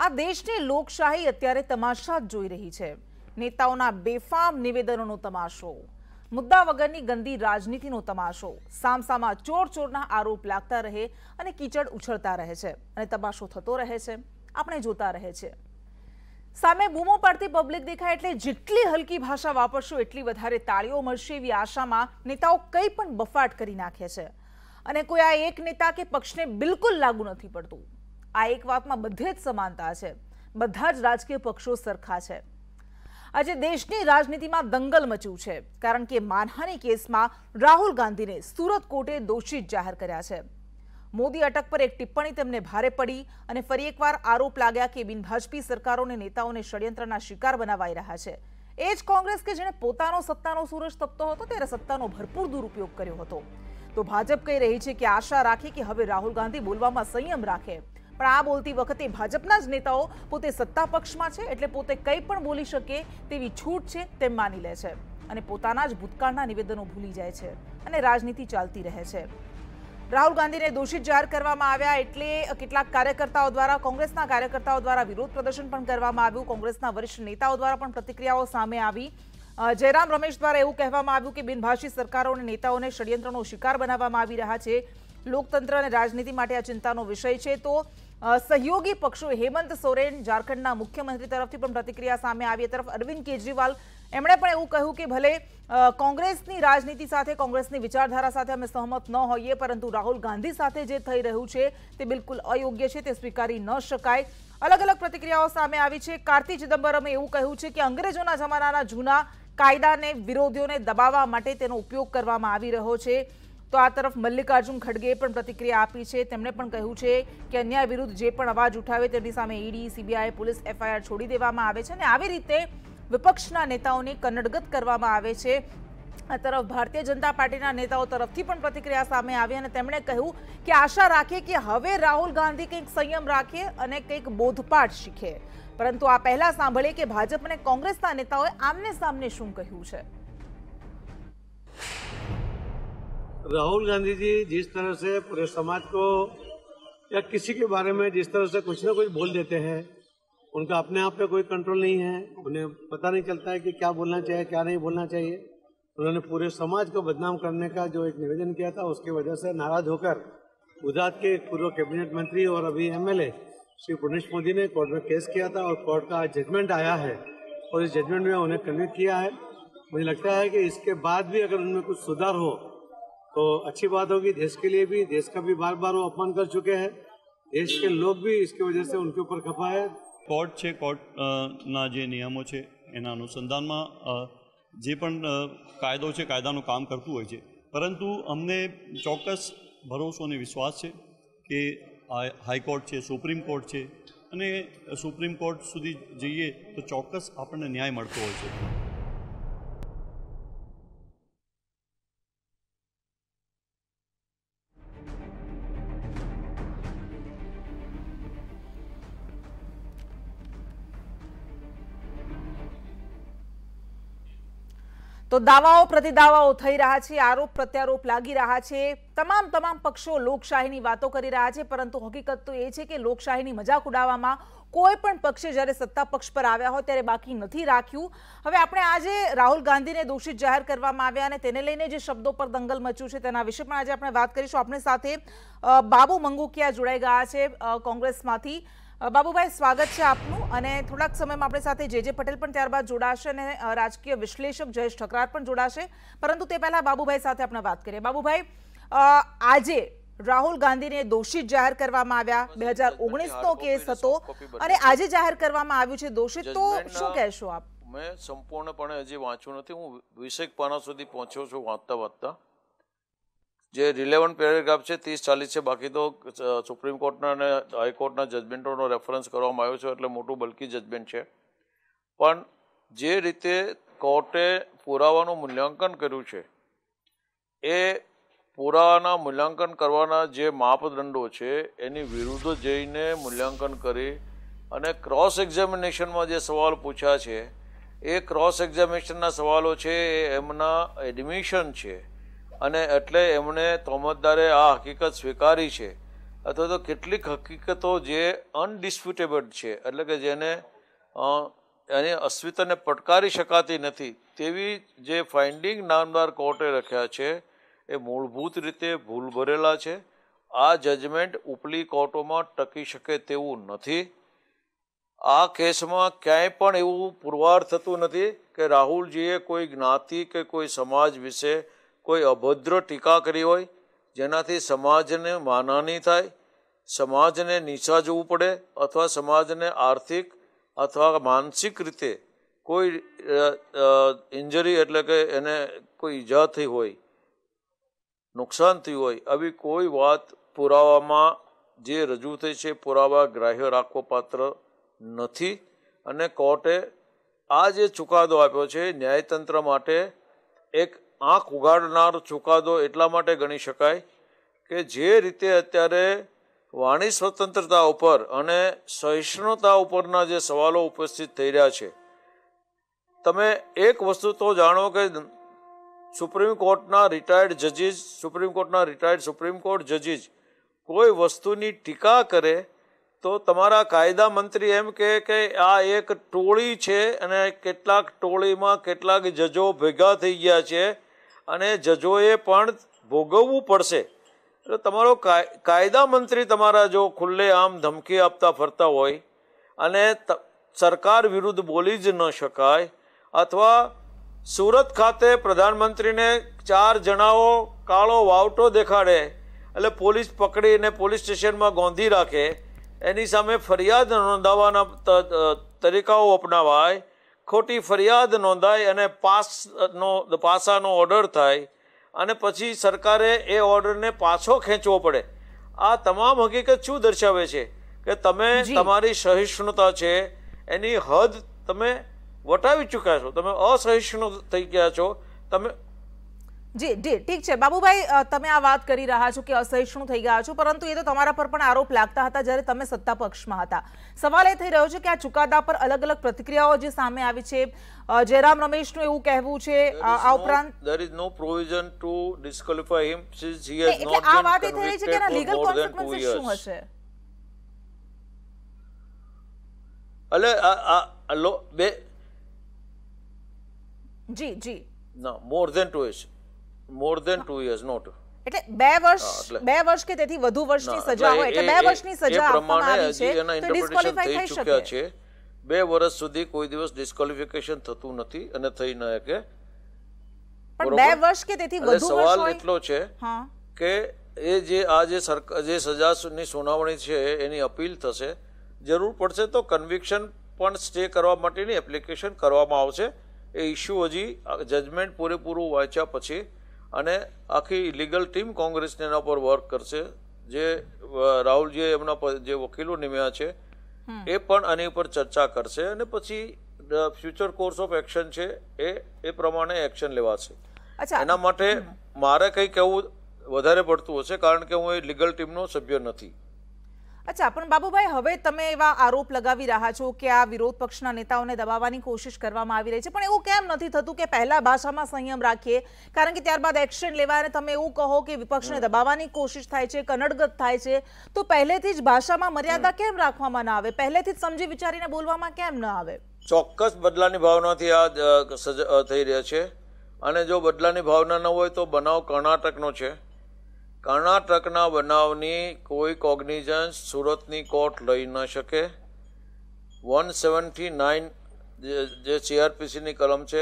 આ દેશની લોકશાહી અત્યારે તમાશા જ જોઈ રહી છે નેતાઓના બેફામ નિવેદનોનો તમાશો મુદ્દા વગરની ગંદી રાજનીતિનો તમાશો સામસામાં ચોર ચોરના આરોપ લાગતા રહે અને કીચડ ઉછળતા રહે છે અને તમાશો થતો રહે છે આપણે જોતા રહે છે સામે બૂમો પાડતી પબ્લિક દેખાય એટલે જેટલી હલકી ભાષા વાપરશો એટલી વધારે તાળીઓ મળશે એવી આશામાં નેતાઓ કંઈ પણ બફાટ કરી નાખે છે અને કોઈ આ એક નેતા કે પક્ષને બિલકુલ લાગુ નથી પડતું આ એક વાતમાં બધે જ સમાનતા છે બધા જ રાજકીય પક્ષો સરખા છે આજે દેશની રાજનીતિમાં દંગલ મચ્યું છે કારણ કે માનહાની કેસમાં રાહુલ ગાંધીને સુરત કોર્ટે દોષિત જાહેર કર્યા છે મોદી અટક પર એક ટિપ્પણી તેમને ભારે પડી અને ફરી એકવાર આરોપ લાગ્યા કે બિન ભાજપી સરકારોને નેતાઓને ષડયંત્રના શિકાર બનાવાઈ રહ્યા છે એ જ કોંગ્રેસ કે જેણે પોતાનો સત્તાનો સૂરજ તપતો હતો ત્યારે સત્તાનો ભરપૂર દુરુપયોગ કર્યો હતો તો ભાજપ કહી રહી છે કે આશા રાખે કે હવે રાહુલ ગાંધી બોલવામાં સંયમ રાખે પણ આ બોલતી વખતે ભાજપના જ નેતાઓ પોતે સત્તા પક્ષમાં છે એટલે પોતે કંઈ પણ બોલી શકે તેવી છૂટ છે તેમ માની લે છે અને પોતાના જ ભૂતકાળના નિવેદનો ભૂલી જાય છે અને રાજનીતિ ચાલતી રહે છે રાહુલ ગાંધીને દોષિત જાહેર કરવામાં આવ્યા એટલે કેટલાક કાર્યકર્તાઓ દ્વારા કોંગ્રેસના કાર્યકર્તાઓ દ્વારા વિરોધ પ્રદર્શન પણ કરવામાં આવ્યું કોંગ્રેસના વરિષ્ઠ નેતાઓ દ્વારા પણ પ્રતિક્રિયાઓ સામે આવી જયરામ રમેશ દ્વારા એવું કહેવામાં આવ્યું કે બિનભાષી સરકારો અને નેતાઓને ષડયંત્રનો શિકાર બનાવવામાં આવી રહ્યા છે લોકતંત્ર અને રાજનીતિ માટે આ ચિંતાનો વિષય છે તો સહયોગી પક્ષો હેમંત સોરેન ઝારખંડના મુખ્યમંત્રી તરફથી પણ પ્રતિક્રિયા સામે આવી તરફ અરવિંદ કેજરીવાલ એમણે પણ એવું કહ્યું કે ભલે કોંગ્રેસની રાજનીતિ સાથે કોંગ્રેસની વિચારધારા સાથે અમે સહમત ન હોઈએ પરંતુ રાહુલ ગાંધી સાથે જે થઈ રહ્યું છે તે બિલકુલ અયોગ્ય છે તે સ્વીકારી ન શકાય અલગ અલગ પ્રતિક્રિયાઓ સામે આવી છે કાર્તિ ચિદમ્બરમે એવું કહ્યું છે કે અંગ્રેજોના જમાનાના જૂના કાયદાને વિરોધીઓને દબાવવા માટે તેનો ઉપયોગ કરવામાં આવી રહ્યો છે તો આ તરફ મલ્લિકાર્જુન ખડગેએ પણ પ્રતિક્રિયા આપી છે તેમણે પણ કહ્યું છે કે અન્યાય વિરુદ્ધ જે પણ અવાજ ઉઠાવે તેમની સામે ઈડી સીબીઆઈ પોલીસ એફઆઈઆર છોડી દેવામાં આવે છે અને આવી રીતે વિપક્ષના નેતાઓને કન્નડગત કરવામાં આવે છે આ તરફ ભારતીય જનતા પાર્ટીના નેતાઓ તરફથી પણ પ્રતિક્રિયા સામે આવી અને તેમણે કહ્યું કે આશા રાખે કે હવે રાહુલ ગાંધી કંઈક સંયમ રાખે અને કંઈક બોધપાઠ શીખે પરંતુ આ પહેલા સાંભળીએ કે ભાજપ અને કોંગ્રેસના નેતાઓએ આમને સામને શું કહ્યું છે राहुल गांधी जी जिस तरह से पूरे समाज को या किसी के बारे में जिस तरह से कुछ ना कुछ बोल देते हैं उनका अपने आप पे कोई कंट्रोल नहीं है उन्हें पता नहीं चलता है कि क्या बोलना चाहिए क्या नहीं बोलना चाहिए उन्होंने पूरे समाज को बदनाम करने का जो एक निवेदन किया था उसकी वजह से नाराज होकर गुजरात के पूर्व कैबिनेट मंत्री और अभी एमएलए श्री पुनेश मोदी ने कोर्ट में केस किया था और कोर्ट का जजमेंट आया है और इस जजमेंट में उन्हें कन्वेक्ट किया है मुझे लगता है कि इसके बाद भी अगर उनमें कुछ सुधार हो તો अच्छी बात होगी देश के लिए भी देश का भी बार-बार वो अपन कर चुके हैं देश के लोग भी इसकी वजह से उनके ऊपर कपड़ा है कोर्ट चेक कोर्ट ना जे नियमों छे एना अनुसंधानમાં જે પણ કાયદો છે કાયદાનું કામ કરતું હોય છે પરંતુ અમને ચોકસ ભરોસો અને વિશ્વાસ છે કે હાઈકોર્ટ છે સુપ્રીમ કોર્ટ છે અને સુપ્રીમ કોર્ટ સુધી જઈએ તો ચોકસ આપણને ન્યાય મળતો હોય છે તો દાવાઓ પ્રતિદાવાઓ થઈ રહ્યા છે આરોપ પ્રત્યારોપ લાગી રહ્યા છે તમામ તમામ પક્ષો લોકશાહીની વાતો કરી રહ્યા છે પરંતુ હકીકત તો એ છે કે લોકશાહીની મજાક ઉડાવવામાં કોઈ પણ પક્ષે જ્યારે સત્તા પક્ષ પર આવ્યા હોય ત્યારે બાકી નથી રાખ્યું હવે આપણે આજે રાહુલ ગાંધીને દોષિત જાહેર કરવામાં આવ્યા અને તેને લઈને જે શબ્દો પર દંગલ મચ્યું છે તેના વિશે પણ આજે આપણે વાત કરીશું આપણી સાથે બાબુ મંગુકિયા જોડાઈ ગયા છે કોંગ્રેસમાંથી બાબુભાઈ સ્વાગત છે આપનું અને થોડાક સમયમાં આપણી સાથે જે જે પટેલ પણ ત્યારબાદ જોડાશે અને રાજકીય વિશ્લેષક જયેશ ઠકરાર પણ જોડાશે પરંતુ તે પહેલાં બાબુભાઈ સાથે આપણે વાત કરીએ બાબુભાઈ આજે રાહુલ ગાંધીને દોષિત જાહેર કરવામાં આવ્યા બે હજાર ઓગણીસનો કેસ હતો અને આજે જાહેર કરવામાં આવ્યું છે દોષિત તો શું કહેશો આપ મેં સંપૂર્ણપણે હજી વાંચ્યું નથી હું વીસેક પાના સુધી પહોંચ્યો છું વાંચતા વાંચતા જે રિલેવન્ટ પેરેગ્રાફ છે ત્રીસ ચાલીસ છે બાકી તો સુપ્રીમ કોર્ટના અને હાઈકોર્ટના જજમેન્ટોનો રેફરન્સ કરવામાં આવ્યો છે એટલે મોટું બલકી જજમેન્ટ છે પણ જે રીતે કોર્ટે પુરાવાનું મૂલ્યાંકન કર્યું છે એ પુરાવાના મૂલ્યાંકન કરવાના જે માપદંડો છે એની વિરુદ્ધ જઈને મૂલ્યાંકન કરી અને ક્રોસ એક્ઝામિનેશનમાં જે સવાલ પૂછ્યા છે એ ક્રોસ એક્ઝામિનેશનના સવાલો છે એ એમના એડમિશન છે અને એટલે એમણે તોમતદારે આ હકીકત સ્વીકારી છે અથવા તો કેટલીક હકીકતો જે અનડિસ્પ્યુટેબલ છે એટલે કે જેને એની અસ્વિતાને પડકારી શકાતી નથી તેવી જે ફાઇન્ડિંગ નામદાર કોર્ટે રખ્યા છે એ મૂળભૂત રીતે ભૂલ ભરેલા છે આ જજમેન્ટ ઉપલી કોર્ટોમાં ટકી શકે તેવું નથી આ કેસમાં ક્યાંય પણ એવું પુરવાર થતું નથી કે રાહુલજીએ કોઈ જ્ઞાતિ કે કોઈ સમાજ વિશે કોઈ અભદ્ર ટીકા કરી હોય જેનાથી સમાજને માનાની થાય સમાજને નીચા જવું પડે અથવા સમાજને આર્થિક અથવા માનસિક રીતે કોઈ ઇન્જરી એટલે કે એને કોઈ ઈજા થઈ હોય નુકસાન થયું હોય આવી કોઈ વાત પુરાવામાં જે રજૂ થઈ છે પુરાવા ગ્રાહ્ય રાખવો પાત્ર નથી અને કોર્ટે આ જે ચુકાદો આપ્યો છે ન્યાયતંત્ર માટે એક આંખ ઉગાડનાર ચુકાદો એટલા માટે ગણી શકાય કે જે રીતે અત્યારે વાણી સ્વતંત્રતા ઉપર અને સહિષ્ણુતા ઉપરના જે સવાલો ઉપસ્થિત થઈ રહ્યા છે તમે એક વસ્તુ તો જાણો કે સુપ્રીમ કોર્ટના રિટાયર્ડ જજીસ સુપ્રીમ કોર્ટના રિટાયર્ડ સુપ્રીમ કોર્ટ જજીસ કોઈ વસ્તુની ટીકા કરે તો તમારા કાયદા મંત્રી એમ કહે કે આ એક ટોળી છે અને કેટલાક ટોળીમાં કેટલાક જજો ભેગા થઈ ગયા છે અને જજોએ પણ ભોગવવું પડશે એટલે તમારો કાયદા મંત્રી તમારા જો ખુલ્લે આમ ધમકી આપતા ફરતા હોય અને સરકાર વિરુદ્ધ બોલી જ ન શકાય અથવા સુરત ખાતે પ્રધાનમંત્રીને ચાર જણાઓ કાળો વાવટો દેખાડે એટલે પોલીસ પકડીને પોલીસ સ્ટેશનમાં ગોંધી રાખે એની સામે ફરિયાદ નોંધાવવાના તરીકાઓ અપનાવાય ખોટી ફરિયાદ નોંધાય અને પાસનો પાસાનો ઓર્ડર થાય અને પછી સરકારે એ ઓર્ડરને પાછો ખેંચવો પડે આ તમામ હકીકત શું દર્શાવે છે કે તમે તમારી સહિષ્ણુતા છે એની હદ તમે વટાવી ચૂક્યા છો તમે અસહિષ્ણુ થઈ ગયા છો તમે જી જી ઠીક છે બાબુભાઈ તમે આ વાત કરી રહ્યા છો કે અસહિષ્ણુ થઈ ગયા છો પરંતુ એ તો તમારા પર પણ આરોપ લાગતા હતા જ્યારે તમે સત્તા પક્ષમાં હતા સવાલ એ થઈ રહ્યો છે કે આ ચુકાદા પર અલગ અલગ પ્રતિક્રિયાઓ જે સામે આવી છે જયરામ રમેશનું એવું કહેવું છે આ ઉપરાંત there is no provision to disqualify him since he has not આ વાત એ થઈ રહી છે કે એના લીગલ કોન્સિક્વન્સીસ શું હશે એટલે આ આ બે જી જી ના more than two years more than 2 years not એટલે બે વર્ષ બે વર્ષ કે તેથી વધુ વર્ષની સજા હોય એટલે બે વર્ષની સજા આપવામાં આવી છે તો ડિસ્ક્વોલિફાય થઈ શકે છે બે વર્ષ સુધી કોઈ દિવસ ડિસ્ક્વોલિફિકેશન થતું નથી અને થઈ ન શકે પણ બે વર્ષ કે તેથી વધુ વર્ષ સવાલ એટલો છે કે એ જે આ જે સરકાર જે સજાની સુનાવણી છે એની અપીલ થશે જરૂર પડશે તો કન્વિક્શન પણ સ્ટે કરવા માટેની એપ્લિકેશન કરવામાં આવશે એ ઇસ્યુ હજી જજમેન્ટ પૂરેપૂરું વાંચ્યા પછી અને આખી લીગલ ટીમ કોંગ્રેસને એના પર વર્ક કરશે જે રાહુલજીએ એમના જે વકીલો નિમ્યા છે એ પણ આની ઉપર ચર્ચા કરશે અને પછી ફ્યુચર કોર્સ ઓફ એક્શન છે એ એ પ્રમાણે એક્શન લેવાશે એના માટે મારે કંઈ કહેવું વધારે પડતું હશે કારણ કે હું એ લીગલ ટીમનો સભ્ય નથી અચ્છા પણ બાબુભાઈ હવે તમે એવા આરોપ લગાવી રહ્યા છો કે આ વિરોધ પક્ષના નેતાઓને દબાવવાની કોશિશ કરવામાં આવી રહી છે પણ એવું કેમ નથી થતું કે પહેલા ભાષામાં સંયમ રાખીએ કારણ કે ત્યારબાદ એક્શન લેવાય અને તમે એવું કહો કે વિપક્ષને દબાવવાની કોશિશ થાય છે કનડગત થાય છે તો પહેલેથી જ ભાષામાં મર્યાદા કેમ રાખવામાં ના આવે પહેલેથી જ સમજી વિચારીને બોલવામાં કેમ ન આવે ચોક્કસ બદલાની ભાવનાથી આ થઈ રહ્યા છે અને જો બદલાની ભાવના ન હોય તો બનાવ કર્ણાટકનો છે કર્ણાટકના બનાવની કોઈ કોગ્નિઝન્સ સુરતની કોર્ટ લઈ ન શકે વન સેવન્ટી નાઇન જે સીઆરપીસીની કલમ છે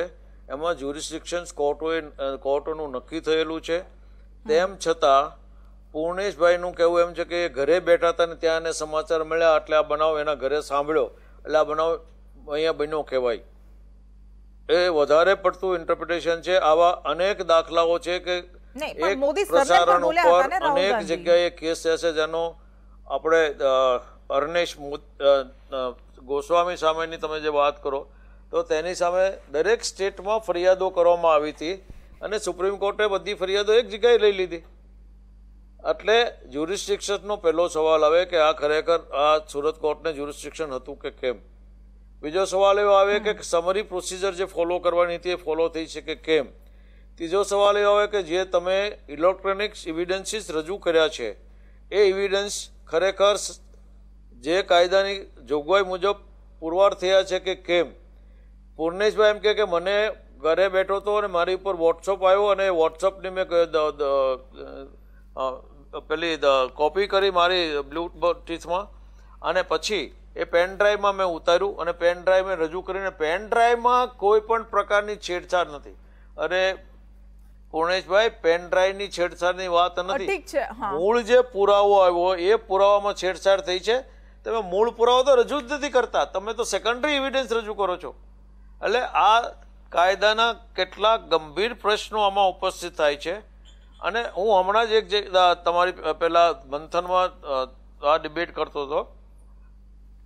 એમાં જ્યુરિસ્ડિક્શન્સ કોર્ટોએ કોર્ટોનું નક્કી થયેલું છે તેમ છતાં પૂર્ણેશભાઈનું કહેવું એમ છે કે ઘરે બેઠા હતા ને ત્યાં એને સમાચાર મળ્યા એટલે આ બનાવ એના ઘરે સાંભળ્યો એટલે આ બનાવ અહીંયા બન્યો કહેવાય એ વધારે પડતું ઇન્ટરપ્રિટેશન છે આવા અનેક દાખલાઓ છે કે એક પ્રસારણ ઉપર અનેક જગ્યાએ કેસ થયા જેનો આપણે અર્નેશ ગોસ્વામી સામેની તમે જે વાત કરો તો તેની સામે દરેક સ્ટેટમાં ફરિયાદો કરવામાં આવી હતી અને સુપ્રીમ કોર્ટે બધી ફરિયાદો એક જગ્યાએ લઈ લીધી એટલે જ્યુરિસ્ટિક્શનનો પહેલો સવાલ આવે કે આ ખરેખર આ સુરત કોર્ટને જ્યુરિસ્ટિક્શન હતું કે કેમ બીજો સવાલ એવો આવે કે સમરી પ્રોસિજર જે ફોલો કરવાની હતી એ ફોલો થઈ છે કે કેમ ત્રીજો સવાલ એવો આવે કે જે તમે ઇલેક્ટ્રોનિક્સ ઇવિડન્સીસ રજૂ કર્યા છે એ ઇવિડન્સ ખરેખર જે કાયદાની જોગવાઈ મુજબ પુરવાર થયા છે કે કેમ પૂર્ણેશભાઈ એમ કહે કે મને ઘરે બેઠો હતો અને મારી ઉપર વોટ્સઅપ આવ્યો અને વોટ્સઅપની મેં પેલી કોપી કરી મારી બ્લુ ટીથમાં અને પછી એ પેન ડ્રાઈવમાં મેં ઉતાર્યું અને પેન ડ્રાઈવ મેં રજૂ કરીને પેન ડ્રાઈવમાં કોઈ પણ પ્રકારની છેડછાડ નથી અને પૂર્ણેશભાઈ પેન ડ્રાઈવની છેડછાડની વાત નથી મૂળ જે પુરાવો આવ્યો એ પુરાવામાં છેડછાડ થઈ છે તમે મૂળ પુરાવો તો રજૂ જ નથી કરતા તમે તો સેકન્ડરી એવિડન્સ રજૂ કરો છો એટલે આ કાયદાના કેટલા ગંભીર પ્રશ્નો આમાં ઉપસ્થિત થાય છે અને હું હમણાં જ એક જે તમારી પહેલાં મંથનમાં આ ડિબેટ કરતો હતો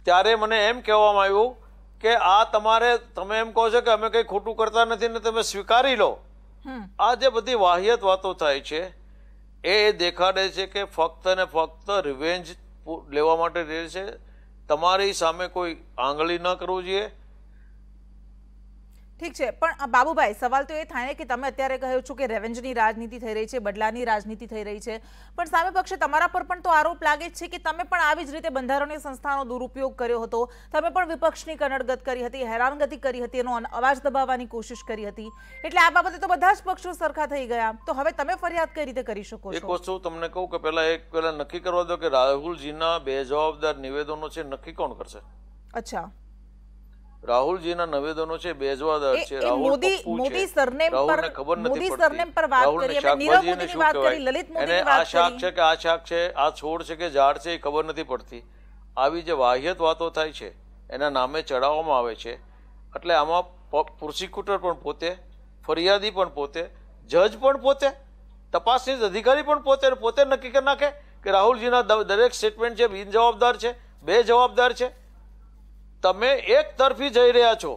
ત્યારે મને એમ કહેવામાં આવ્યું કે આ તમારે તમે એમ કહો છો કે અમે કંઈ ખોટું કરતા નથી ને તમે સ્વીકારી લો આ જે બધી વાહિયત વાતો થાય છે એ દેખાડે છે કે ફક્ત ને ફક્ત રિવેન્જ લેવા માટે રહે છે તમારી સામે કોઈ આંગળી ન કરવું જોઈએ ઠીક છે પણ બાબુભાઈ સવાલ તો એ થાય કે તમે અત્યારે કહ્યું છો કે રેવેન્જની રાજનીતિ થઈ રહી છે બદલાની રાજનીતિ થઈ રહી છે પણ સામે પક્ષે તમારા પર પણ તો આરોપ લાગે છે કે તમે પણ આવી જ રીતે બંધારણીય સંસ્થાનો દુરુપયોગ કર્યો હતો તમે પણ વિપક્ષની કનડગત કરી હતી હેરાનગતિ કરી હતી એનો અવાજ દબાવવાની કોશિશ કરી હતી એટલે આ બાબતે તો બધા જ પક્ષો સરખા થઈ ગયા તો હવે તમે ફરિયાદ કઈ રીતે કરી શકો એક વસ્તુ તમને કહું કે પહેલા એક પહેલા નક્કી કરવા દો કે રાહુલજીના બે જવાબદાર નિવેદનો છે નક્કી કોણ કરશે અચ્છા રાહુલજીના નિવેદનો છે બેજવાદાર છે રાહુલ મોદી સરનેમ પર ખબર નથી સરનેમ પર વાત કરી અમે નીરવ મોદીની વાત કરી લલિત મોદીની વાત કરી આ શાક છે કે આ શાક છે આ છોડ છે કે ઝાડ છે એ ખબર નથી પડતી આવી જે વાહિયત વાતો થાય છે એના નામે ચડાવવામાં આવે છે એટલે આમાં પ્રોસિક્યુટર પણ પોતે ફરિયાદી પણ પોતે જજ પણ પોતે તપાસની અધિકારી પણ પોતે પોતે નક્કી કરી નાખે કે રાહુલજીના દરેક સ્ટેટમેન્ટ છે બિનજવાબદાર છે બે જવાબદાર છે તમે એક તરફી જઈ રહ્યા છો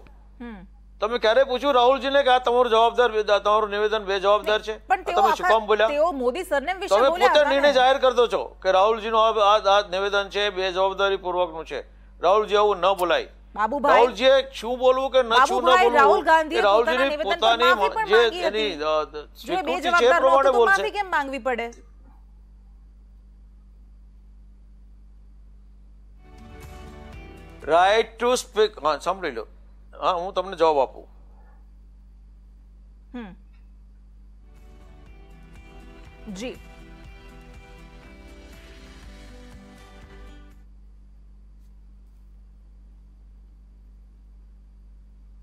તમે ક્યારે પૂછ્યું રાહુલજીને કે આ તમારું જવાબદાર તમારું નિવેદન બે જવાબદાર છે તમે શું કામ બોલ્યા તમે પોતે નિર્ણય જાહેર કરતો છો કે રાહુલજીનું આ નિવેદન છે બે જવાબદારી પૂર્વકનું છે રાહુલજી આવું ન બોલાય રાહુલજીએ શું બોલવું કે ન શું ન બોલવું કે રાહુલજીની પોતાની જે એની સ્વીકૃતિ છે પ્રમાણે બોલશે કેમ માંગવી પડે રાઈટ ટુ સ્પીક હા સાંભળી લો હા હું તમને જવાબ આપું હમ જી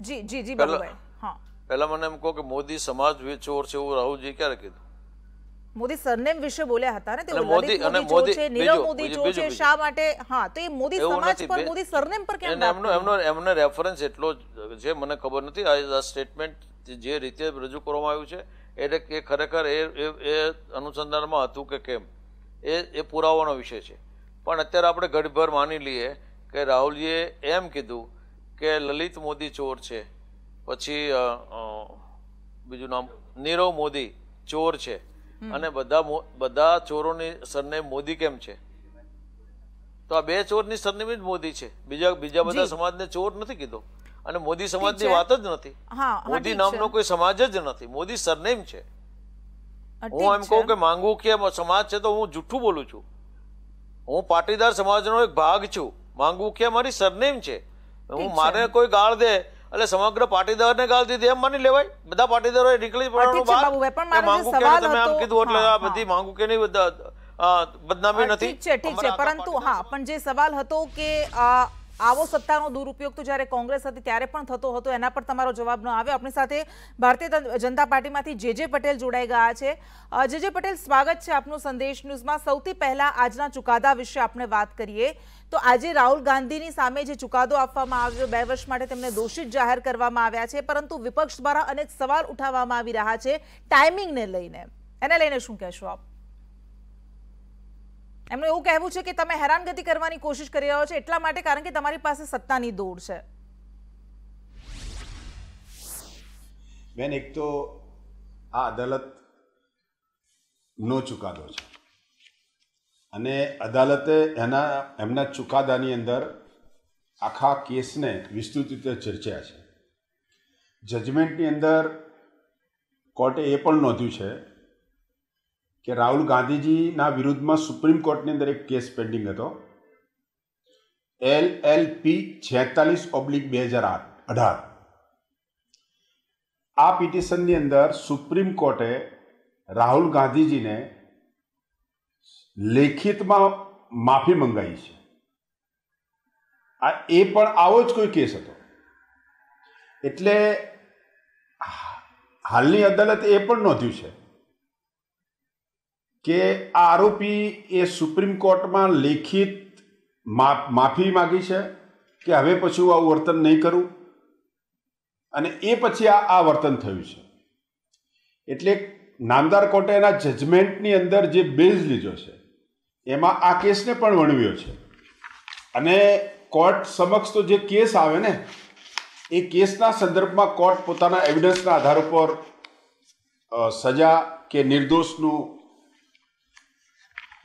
જી જી જી બરાબર હા પહેલા મને એમ કહો કે મોદી સમાજ ચોર છે એવું રાહુલજી ક્યારે કીધું મોદી સરનેમ વિશે બોલ્યા હતા ને તે મોદી મોદી છે નીરવ મોદી જો છે શા માટે હા તો એ મોદી સમાજ પર મોદી સરનેમ પર કેમ એમનો એમનો એમનો રેફરન્સ એટલો જે મને ખબર નથી આ સ્ટેટમેન્ટ જે રીતે રજૂ કરવામાં આવ્યું છે એટલે કે ખરેખર એ એ અનુસંધાનમાં હતું કે કેમ એ એ પુરાવાનો વિષય છે પણ અત્યારે આપણે ઘડીભર માની લઈએ કે રાહુલજીએ એમ કીધું કે લલિત મોદી ચોર છે પછી બીજું નામ નીરવ મોદી ચોર છે અને બધા બધા ચોરોની સરનેમ મોદી કેમ છે તો આ બે ચોરની સરનેમ જ મોદી છે બીજા બીજા બધા સમાજને ચોર નથી કીધો અને મોદી સમાજની વાત જ નથી મોદી નામનો કોઈ સમાજ જ નથી મોદી સરનેમ છે હું એમ કહું કે માંગુ કે સમાજ છે તો હું જૂઠું બોલું છું હું પાટીદાર સમાજનો એક ભાગ છું માંગુ કે મારી સરનેમ છે હું મારે કોઈ ગાળ દે એટલે સમગ્ર પાટીદારને ગાળ દીધી એમ માની લેવાય બધા પાટીદારો નીકળી બધી માંગુ કે નહીં બદનામી નથી ઠીક છે પરંતુ હા પણ જે સવાલ હતો કે આવો સત્તાનો દુરુપયોગ તો જ્યારે કોંગ્રેસ હતી ત્યારે પણ થતો હતો એના પર તમારો જવાબ ન આવ્યો આપણી સાથે ભારતીય જનતા પાર્ટીમાંથી જે જે પટેલ જોડાઈ ગયા છે જે જે પટેલ સ્વાગત છે આપનું સંદેશ ન્યૂઝમાં સૌથી પહેલા આજના ચુકાદા વિશે આપણે વાત કરીએ તો આજે રાહુલ ગાંધીની સામે જે ચુકાદો આપવામાં આવ્યો બે વર્ષ માટે તેમને દોષિત જાહેર કરવામાં આવ્યા છે પરંતુ વિપક્ષ દ્વારા અનેક સવાલ ઉઠાવવામાં આવી રહ્યા છે ટાઈમિંગને લઈને એને લઈને શું કહેશો આપ એમનું એવું કહેવું છે કે તમે હેરાનગતિ કરવાની કોશિશ કરી રહ્યા છો એટલા માટે કારણ કે તમારી પાસે સત્તાની દોડ છે બેન એક તો આ અદાલત નો ચુકાદો છે અને અદાલતે એના એમના ચુકાદાની અંદર આખા કેસને વિસ્તૃત રીતે ચર્ચ્યા છે જજમેન્ટની અંદર કોર્ટે એ પણ નોંધ્યું છે કે રાહુલ ગાંધીજીના વિરુદ્ધમાં સુપ્રીમ કોર્ટની અંદર એક કેસ પેન્ડિંગ હતો એલ એલ પી છેતાલીસ ઓબ્લિક બે હજાર આઠ અઢાર આ પિટિશનની અંદર સુપ્રીમ કોર્ટે રાહુલ ગાંધીજીને લેખિતમાં માફી મંગાવી છે આ એ પણ આવો જ કોઈ કેસ હતો એટલે હાલની અદાલત એ પણ નોંધ્યું છે કે આરોપી એ સુપ્રીમ કોર્ટમાં લેખિત માફી માગી છે કે હવે પછી હું આવું વર્તન નહીં કરું અને એ પછી આ આ વર્તન થયું છે એટલે નામદાર કોર્ટે એના જજમેન્ટની અંદર જે બેઝ લીધો છે એમાં આ કેસને પણ વણવ્યો છે અને કોર્ટ સમક્ષ તો જે કેસ આવે ને એ કેસના સંદર્ભમાં કોર્ટ પોતાના એવિડન્સના આધાર ઉપર સજા કે નિર્દોષનું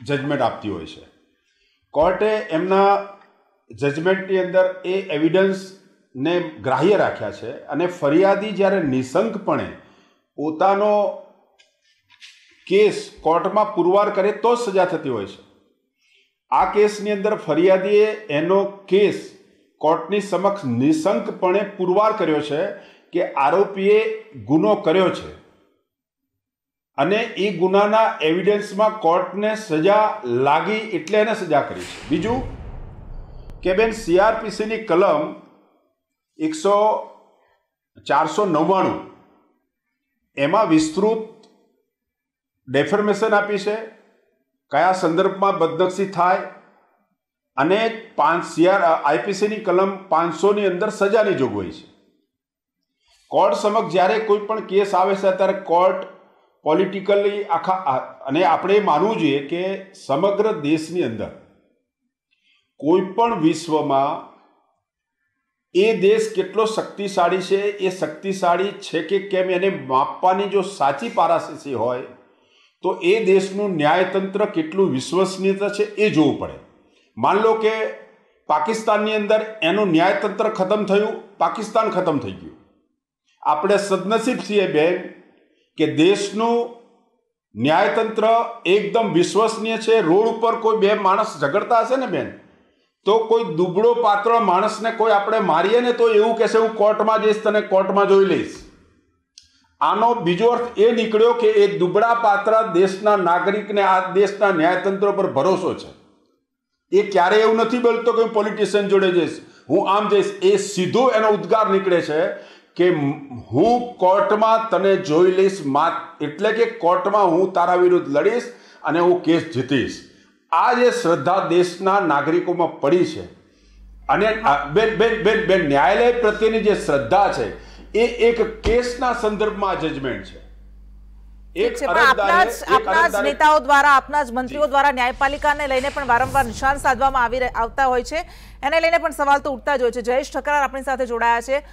જજમેન્ટ આપતી હોય છે કોર્ટે એમના જજમેન્ટની અંદર એ એવિડન્સને ગ્રાહ્ય રાખ્યા છે અને ફરિયાદી જ્યારે નિસંકપણે પોતાનો કેસ કોર્ટમાં પુરવાર કરે તો જ સજા થતી હોય છે આ કેસની અંદર ફરિયાદીએ એનો કેસ કોર્ટની સમક્ષ નિશંકપણે પુરવાર કર્યો છે કે આરોપીએ ગુનો કર્યો છે અને એ ગુનાના એવિડન્સમાં કોર્ટને સજા લાગી એટલે એને સજા કરી છે બીજું કે બેન સીઆરપીસીની કલમ એકસો ચારસો નવ્વાણું એમાં વિસ્તૃત ડેફર્મેશન આપી છે કયા સંદર્ભમાં બદનક્ષી થાય અને પાંચ સીઆર આઈપીસીની કલમ પાંચસોની અંદર સજાની જોગવાઈ છે કોર્ટ સમક્ષ જ્યારે કોઈ પણ કેસ આવે છે ત્યારે કોર્ટ પોલિટિકલી આખા અને આપણે માનવું જોઈએ કે સમગ્ર દેશની અંદર કોઈ પણ વિશ્વમાં એ દેશ કેટલો શક્તિશાળી છે એ શક્તિશાળી છે કે કેમ એને માપવાની જો સાચી પારાશીસી હોય તો એ દેશનું ન્યાયતંત્ર કેટલું વિશ્વસનીય છે એ જોવું પડે માન લો કે પાકિસ્તાનની અંદર એનું ન્યાયતંત્ર ખતમ થયું પાકિસ્તાન ખતમ થઈ ગયું આપણે સદનસીબ છીએ બેન કે દેશનું ન્યાયતંત્ર એકદમ વિશ્વસનીય છે રોડ ઉપર કોઈ બે માણસ ઝઘડતા હશે ને બેન તો કોઈ દુબળો પાત્ર માણસને કોઈ આપણે મારીએ ને તો એવું કહેશે હું કોર્ટમાં જઈશ તને કોર્ટમાં જોઈ લઈશ આનો બીજો અર્થ એ નીકળ્યો કે એ દુબળા પાત્ર દેશના નાગરિકને આ દેશના ન્યાયતંત્ર પર ભરોસો છે એ ક્યારે એવું નથી બોલતો કે હું પોલિટિશિયન જોડે જઈશ હું આમ જઈશ એ સીધો એનો ઉદ્ગાર નીકળે છે કે હું કોર્ટમાં તને જોઈ લઈશ માત એટલે કે કોર્ટમાં હું તારા વિરુદ્ધ લડીશ અને હું કેસ જીતીશ આ જે શ્રદ્ધા દેશના નાગરિકોમાં પડી છે અને બેન બેન બેન બેન ન્યાયાલય પ્રત્યેની જે શ્રદ્ધા છે એ એક કેસના સંદર્ભમાં જજમેન્ટ છે એક આપના જ આપના જ નેતાઓ દ્વારા આપના જ મંત્રીઓ દ્વારા ન્યાયપાલિકાને લઈને પણ વારંવાર નિશાન સાધવામાં આવી આવતા હોય છે એને લઈને પણ સવાલ તો ઉઠતા જ હોય છે જયેશ ઠકરાર આપણી સાથે જોડાયા છે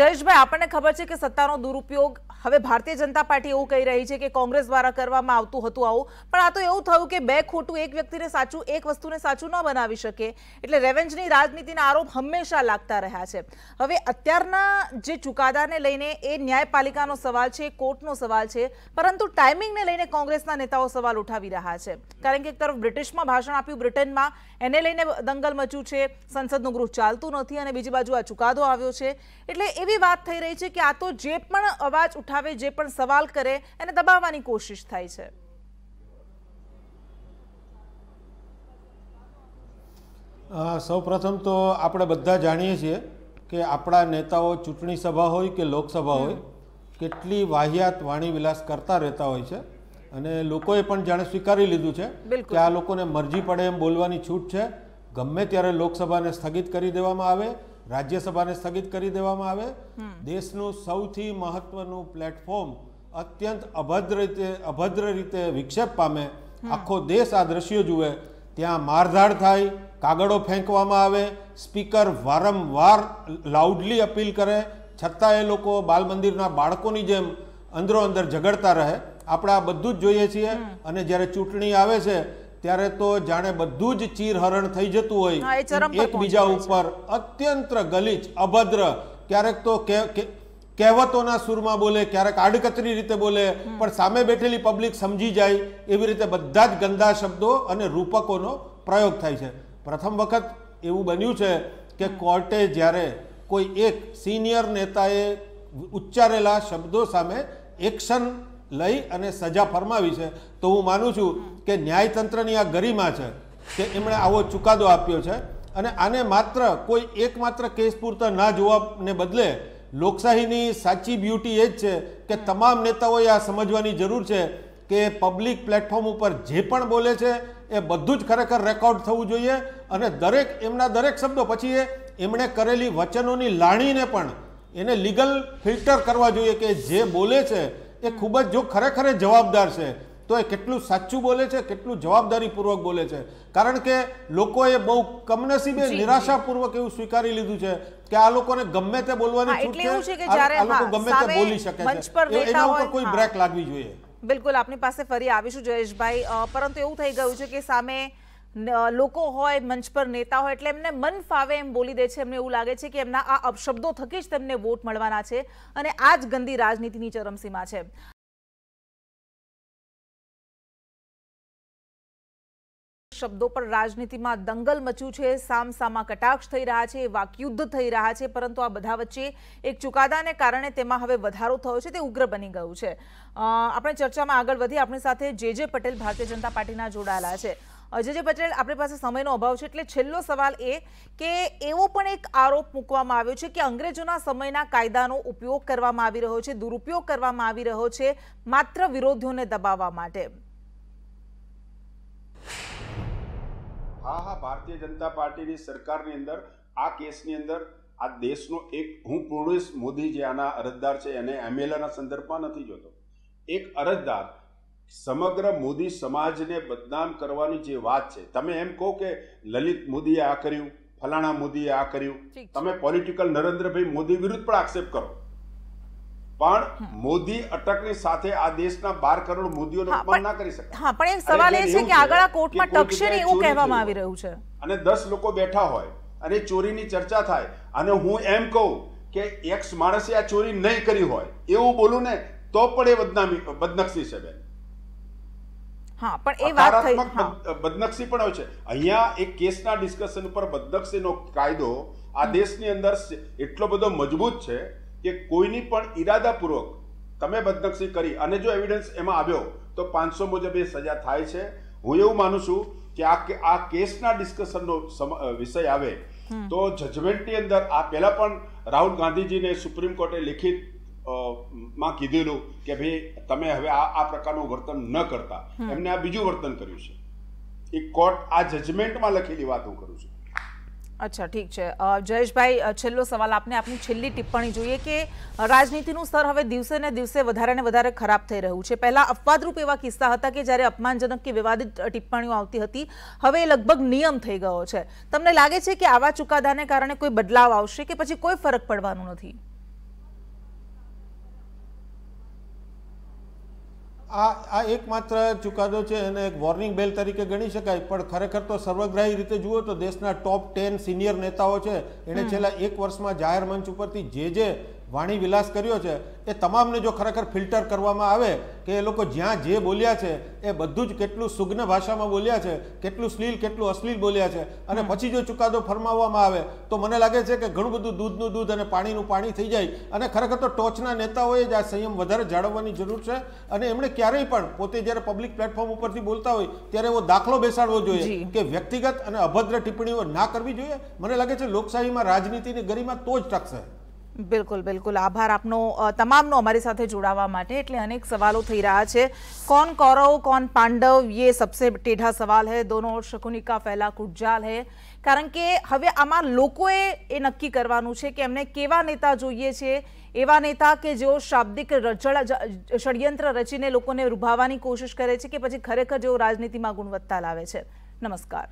જયેશભાઈ આપણને ખબર છે કે સત્તાનો દુરુપયોગ હવે ભારતીય જનતા પાર્ટી એવું કહી રહી છે કે કોંગ્રેસ દ્વારા કરવામાં આવતું હતું આવું પણ આ તો એવું થયું કે બે ખોટું એક વ્યક્તિને સાચું એક વસ્તુને સાચું ન બનાવી શકે એટલે રેવેન્જની રાજનીતિના આરોપ હંમેશા લાગતા રહ્યા છે હવે અત્યારના જે ચુકાદાને લઈને એ ન્યાયપાલિકાનો સવાલ છે કોર્ટનો સવાલ છે પરંતુ ટાઈમિંગને લઈને કોંગ્રેસના નેતાઓ સવાલ ઉઠાવી રહ્યા છે કારણ કે એક તરફ બ્રિટિશમાં ભાષણ આપ્યું બ્રિટનમાં એને લઈને દંગલ મચ્યું છે સંસદનું ગૃહ ચાલતું નથી અને બીજી બાજુ આ ચુકાદો આવ્યો છે એટલે એવી વાત થઈ રહી છે કે આ તો જે પણ અવાજ ઉઠા ઉઠાવે જે પણ સવાલ કરે એને દબાવવાની કોશિશ થાય છે સૌપ્રથમ તો આપણે બધા જાણીએ છીએ કે આપણા નેતાઓ ચૂંટણી સભા હોય કે લોકસભા હોય કેટલી વાહિયાત વાણીવિલાસ કરતા રહેતા હોય છે અને લોકોએ પણ જાણે સ્વીકારી લીધું છે કે આ લોકોને મરજી પડે એમ બોલવાની છૂટ છે ગમે ત્યારે લોકસભાને સ્થગિત કરી દેવામાં આવે રાજ્યસભાને સ્થગિત કરી દેવામાં આવે દેશનું સૌથી મહત્વનું પ્લેટફોર્મ અત્યંત અભદ્ર રીતે અભદ્ર રીતે વિક્ષેપ પામે આખો દેશ આ દ્રશ્યો જુએ ત્યાં મારધાડ થાય કાગળો ફેંકવામાં આવે સ્પીકર વારંવાર લાઉડલી અપીલ કરે છતાં એ લોકો બાલ મંદિરના બાળકોની જેમ અંદરો અંદર ઝઘડતા રહે આપણે આ બધું જ જોઈએ છીએ અને જ્યારે ચૂંટણી આવે છે ત્યારે તો જાણે બધું જ ચીરહરણ થઈ જતું હોય એકબીજા ઉપર અત્યંત ગલીચ અભદ્ર ક્યારેક તો કહેવતોના સુરમાં બોલે ક્યારેક આડકતરી રીતે બોલે પણ સામે બેઠેલી પબ્લિક સમજી જાય એવી રીતે બધા જ ગંદા શબ્દો અને રૂપકોનો પ્રયોગ થાય છે પ્રથમ વખત એવું બન્યું છે કે કોર્ટે જ્યારે કોઈ એક સિનિયર નેતાએ ઉચ્ચારેલા શબ્દો સામે એક્શન લઈ અને સજા ફરમાવી છે તો હું માનું છું કે ન્યાયતંત્રની આ ગરિમા છે કે એમણે આવો ચુકાદો આપ્યો છે અને આને માત્ર કોઈ એકમાત્ર કેસ પૂરતા ના જોવાને બદલે લોકશાહીની સાચી બ્યુટી એ જ છે કે તમામ નેતાઓએ આ સમજવાની જરૂર છે કે પબ્લિક પ્લેટફોર્મ ઉપર જે પણ બોલે છે એ બધું જ ખરેખર રેકોર્ડ થવું જોઈએ અને દરેક એમના દરેક શબ્દો પછી એમણે કરેલી વચનોની લાણીને પણ એને લીગલ ફિલ્ટર કરવા જોઈએ કે જે બોલે છે એ ખૂબ જ જો ખરેખર જવાબદાર છે તો એ કેટલું સાચું બોલે છે કેટલું જવાબદારીપૂર્વક બોલે છે કારણ કે લોકોએ બહુ કમનસીબે નિરાશાપૂર્વક એવું સ્વીકારી લીધું છે કે આ લોકોને ગમે તે બોલવાની છૂટ છે આ લોકો ગમે તે બોલી શકે છે એના ઉપર કોઈ બ્રેક લાગવી જોઈએ બિલકુલ આપની પાસે ફરી આવીશું જયેશભાઈ પરંતુ એવું થઈ ગયું છે કે સામે લોકો હોય મંચ પર નેતા હોય એટલે એમને મન ફાવે એમ બોલી દે છે એમને એવું લાગે છે કે એમના આ અપશબ્દો થકી જ તેમને વોટ મળવાના છે અને આ જ ગંદી રાજનીતિની ચરમસીમા છે શબ્દો પર રાજનીતિમાં દંગલ મચ્યું છે સામસામા કટાક્ષ થઈ રહ્યા છે વાકયુદ્ધ થઈ રહ્યા છે પરંતુ આ બધા વચ્ચે એક ચુકાદાને કારણે તેમાં હવે વધારો થયો છે તે ઉગ્ર બની ગયું છે આપણે ચર્ચામાં આગળ વધી આપણી સાથે જે જે પટેલ ભારતીય જનતા પાર્ટીના જોડાયેલા છે અજય પટેલ આપણી પાસે સમયનો અભાવ છે એટલે છેલ્લો સવાલ એ કે એવો પણ એક આરોપ મૂકવામાં આવ્યો છે કે અંગ્રેજોના સમયના કાયદાનો ઉપયોગ કરવામાં આવી રહ્યો છે દુરુપયોગ કરવામાં આવી રહ્યો છે માત્ર વિરોધીઓને દબાવવા માટે હા હા ભારતીય જનતા પાર્ટીની સરકારની અંદર આ કેસની અંદર આ દેશનો એક હું પૂર્ણેશ મોદી જે આના અરજદાર છે એને એમએલએના સંદર્ભમાં નથી જોતો એક અરજદાર સમગ્ર મોદી સમાજને બદનામ કરવાની જે વાત છે તમે એમ કહો કે લલિત મોદીએ આ કર્યું ફલાણા મોદીએ આ કર્યું તમે પોલિટિકલ નરેન્દ્રભાઈ મોદી વિરુદ્ધ પણ આક્ષેપ કરો પણ મોદી અટકની સાથે આ દેશના બાર કરોડ મોદીઓનું અપમાન ના કરી શકાય હા પણ એક સવાલ એ છે કે આગળ કોર્ટમાં ટકશે ને એવું કહેવામાં આવી રહ્યું છે અને દસ લોકો બેઠા હોય અને ચોરીની ચર્ચા થાય અને હું એમ કહું કે એક્સ માણસે આ ચોરી નહીં કરી હોય એવું બોલું ને તો પણ એ બદનામી બદનક્ષી છે બેન હા પણ એ વાત થઈ બદનક્ષી પણ હોય છે અહીંયા એક કેસના ડિસ્કશન ઉપર બદનક્ષીનો કાયદો આ દેશની અંદર એટલો બધો મજબૂત છે કે કોઈની પણ ઈરાદાપૂર્વક તમે બદનક્ષી કરી અને જો એવિડન્સ એમાં આવ્યો તો પાંચસો મુજબ એ સજા થાય છે હું એવું માનું છું કે આ આ કેસના ડિસ્કશનનો વિષય આવે તો જજમેન્ટની અંદર આ પહેલાં પણ રાહુલ ગાંધીજીને સુપ્રીમ કોર્ટે લિખિત માં કીધેલું કે ભાઈ તમે હવે આ આ પ્રકારનું વર્તન ન કરતા એમને આ બીજું વર્તન કર્યું છે એ કોર્ટ આ જજમેન્ટમાં લખેલી વાત હું કરું છું અચ્છા ઠીક છે જયેશભાઈ છેલ્લો સવાલ આપને આપની છેલ્લી ટિપ્પણી જોઈએ કે રાજનીતિનું સ્તર હવે દિવસે ને દિવસે વધારે ને વધારે ખરાબ થઈ રહ્યું છે પહેલા અપવાદરૂપ એવા કિસ્સા હતા કે જ્યારે અપમાનજનક કે વિવાદિત ટિપ્પણીઓ આવતી હતી હવે એ લગભગ નિયમ થઈ ગયો છે તમને લાગે છે કે આવા ચુકાદાને કારણે કોઈ બદલાવ આવશે કે પછી કોઈ ફરક પડવાનો નથી આ આ એકમાત્ર ચુકાદો છે એને એક વોર્નિંગ બેલ તરીકે ગણી શકાય પણ ખરેખર તો સર્વગ્રાહી રીતે જુઓ તો દેશના ટોપ ટેન સિનિયર નેતાઓ છે એણે છેલ્લા એક વર્ષમાં જાહેર મંચ ઉપરથી જે જે વાણી વિલાસ કર્યો છે એ તમામને જો ખરેખર ફિલ્ટર કરવામાં આવે કે એ લોકો જ્યાં જે બોલ્યા છે એ બધું જ કેટલું સુગ્ન ભાષામાં બોલ્યા છે કેટલું સ્લીલ કેટલું અશ્લીલ બોલ્યા છે અને પછી જો ચુકાદો ફરમાવવામાં આવે તો મને લાગે છે કે ઘણું બધું દૂધનું દૂધ અને પાણીનું પાણી થઈ જાય અને ખરેખર તો ટોચના નેતાઓએ જ આ સંયમ વધારે જાળવવાની જરૂર છે અને એમણે ક્યારેય પણ પોતે જ્યારે પબ્લિક પ્લેટફોર્મ ઉપરથી બોલતા હોય ત્યારે એવો દાખલો બેસાડવો જોઈએ કે વ્યક્તિગત અને અભદ્ર ટિપ્પણીઓ ના કરવી જોઈએ મને લાગે છે લોકશાહીમાં રાજનીતિની ગરિમા તો જ ટકશે બિલકુલ બિલકુલ આભાર આપનો તમામનો અમારી સાથે જોડાવા માટે એટલે અનેક સવાલો થઈ રહ્યા છે કોણ કૌરવ કોણ પાંડવ યે સબસે ટેઢા સવાલ હૈ દોનો ઓર શકુનિકા ફેલા કુટજાલ હૈ કારણ કે હવે આમાં લોકોએ એ નક્કી કરવાનું છે કે એમને કેવા નેતા જોઈએ છે એવા નેતા કે જેઓ શાબ્દિક ષડયંત્ર રચીને લોકોને રૂભાવવાની કોશિશ કરે છે કે પછી ખરેખર જેઓ રાજનીતિમાં ગુણવત્તા લાવે છે નમસ્કાર